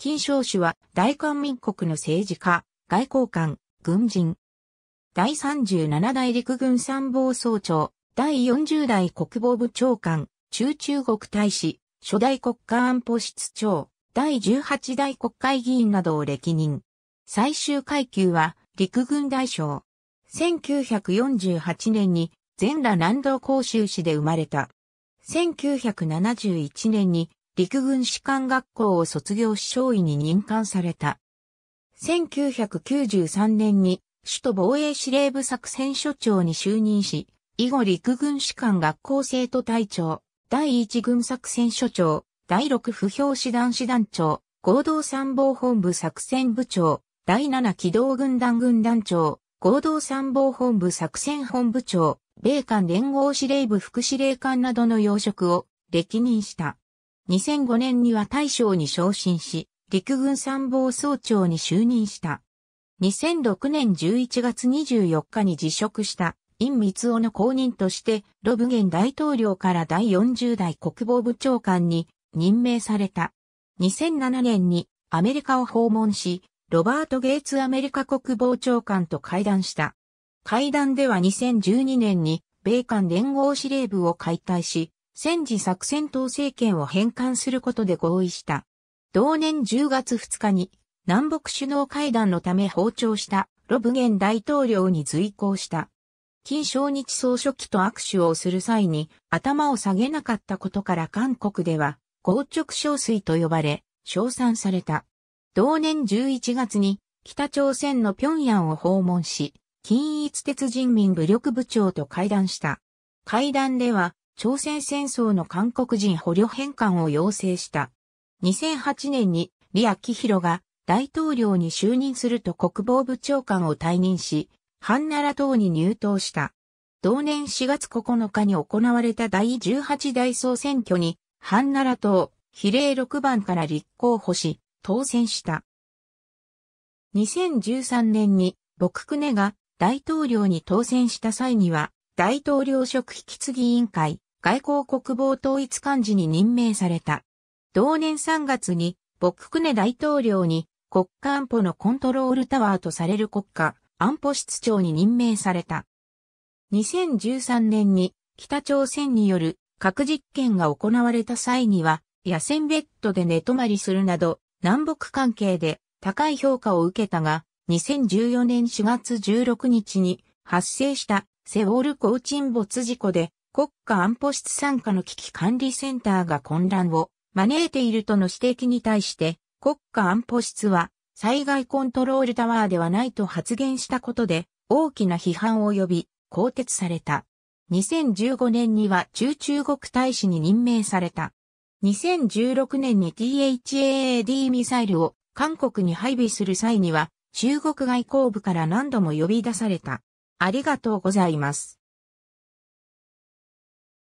金正主は大韓民国の政治家、外交官、軍人。第37代陸軍参謀総長、第40代国防部長官、中中国大使、初代国家安保室長、第18代国会議員などを歴任。最終階級は陸軍大将。1948年に全羅南道甲州市で生まれた。1971年に陸軍士官学校を卒業し少尉に任官された。1993年に首都防衛司令部作戦所長に就任し、以後陸軍士官学校生徒隊長、第1軍作戦所長、第6不評師団師団長、合同参謀本部作戦部長、第7機動軍団軍団長、合同参謀本部作戦本部長、米韓連合司令部副司令官などの要職を歴任した。2005年には大将に昇進し、陸軍参謀総長に就任した。2006年11月24日に辞職した、陰光夫の後任として、ロブゲン大統領から第40代国防部長官に任命された。2007年にアメリカを訪問し、ロバート・ゲイツアメリカ国防長官と会談した。会談では2012年に米韓連合司令部を解体し、戦時作戦統政権を返還することで合意した。同年10月2日に南北首脳会談のため訪朝したロブゲン大統領に随行した。金正日総書記と握手をする際に頭を下げなかったことから韓国では硬直憔悴と呼ばれ称賛された。同年11月に北朝鮮の平壌を訪問し、金一鉄人民武力部長と会談した。会談では、朝鮮戦争の韓国人捕虜返還を要請した。2008年に李明弘が大統領に就任すると国防部長官を退任し、ハンナラ党に入党した。同年4月9日に行われた第18代総選挙に、ハンナラ党、比例6番から立候補し、当選した。2013年に、僕クネが大統領に当選した際には、大統領職引き継ぎ委員会、外交国防統一幹事に任命された。同年3月に、ボックネ大統領に国家安保のコントロールタワーとされる国家安保室長に任命された。2013年に北朝鮮による核実験が行われた際には、野戦ベッドで寝泊まりするなど、南北関係で高い評価を受けたが、2014年4月16日に発生したセウォールン沈没事故で国家安保室参加の危機管理センターが混乱を招いているとの指摘に対して国家安保室は災害コントロールタワーではないと発言したことで大きな批判を呼び更迭された。2015年には中中国大使に任命された。2016年に THAAD ミサイルを韓国に配備する際には中国外交部から何度も呼び出された。ありがとうございます。